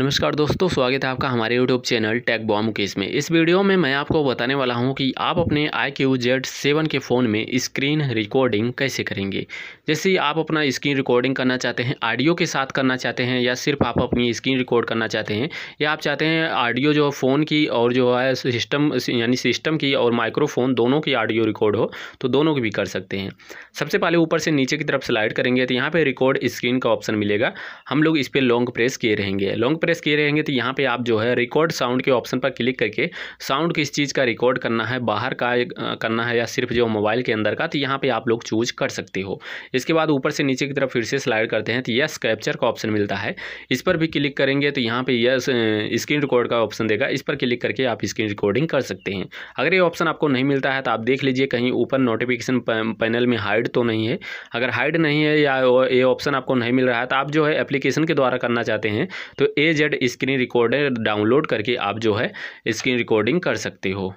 नमस्कार दोस्तों स्वागत है आपका हमारे यूट्यूब चैनल टेक बॉम केस में इस वीडियो में मैं आपको बताने वाला हूं कि आप अपने आई क्यू जेड सेवन के फ़ोन में स्क्रीन रिकॉर्डिंग कैसे करेंगे जैसे आप अपना स्क्रीन रिकॉर्डिंग करना चाहते हैं ऑडियो के साथ करना चाहते हैं या सिर्फ आप अपनी स्क्रीन रिकॉर्ड करना चाहते हैं या आप चाहते हैं ऑडियो जो फ़ोन की और जो है सिस्टम यानी सिस्टम की और माइक्रोफोन दोनों की ऑडियो रिकॉर्ड हो तो दोनों की भी कर सकते हैं सबसे पहले ऊपर से नीचे की तरफ स्लाइड करेंगे तो यहाँ पर रिकॉर्ड स्क्रीन का ऑप्शन मिलेगा हम लोग इस पर लॉन्ग प्रेस किए रहेंगे लॉन्ग प्रेस किए रहेंगे तो यहाँ पे आप जो है रिकॉर्ड साउंड के ऑप्शन पर क्लिक करके साउंड किस चीज़ का रिकॉर्ड करना है बाहर का करना है या सिर्फ जो मोबाइल के अंदर का तो यहाँ पे आप लोग चूज कर सकते हो इसके बाद ऊपर से नीचे की तरफ फिर से स्लाइड करते हैं तो यस कैप्चर का ऑप्शन मिलता है इस पर भी क्लिक करेंगे तो यहाँ पर यस स्क्रीन रिकॉर्ड का ऑप्शन देगा इस पर क्लिक करके आप स्क्रीन रिकॉर्डिंग कर सकते हैं अगर ये ऑप्शन आपको नहीं मिलता है तो आप देख लीजिए कहीं ऊपर नोटिफिकेशन पैनल में हाइड तो नहीं है अगर हाइड नहीं है या ये ऑप्शन आपको नहीं मिल रहा है तो आप जो है एप्लीकेशन के द्वारा करना चाहते हैं तो A Z screen recorder download करके आप जो है स्क्रीन रिकॉर्डिंग कर सकते हो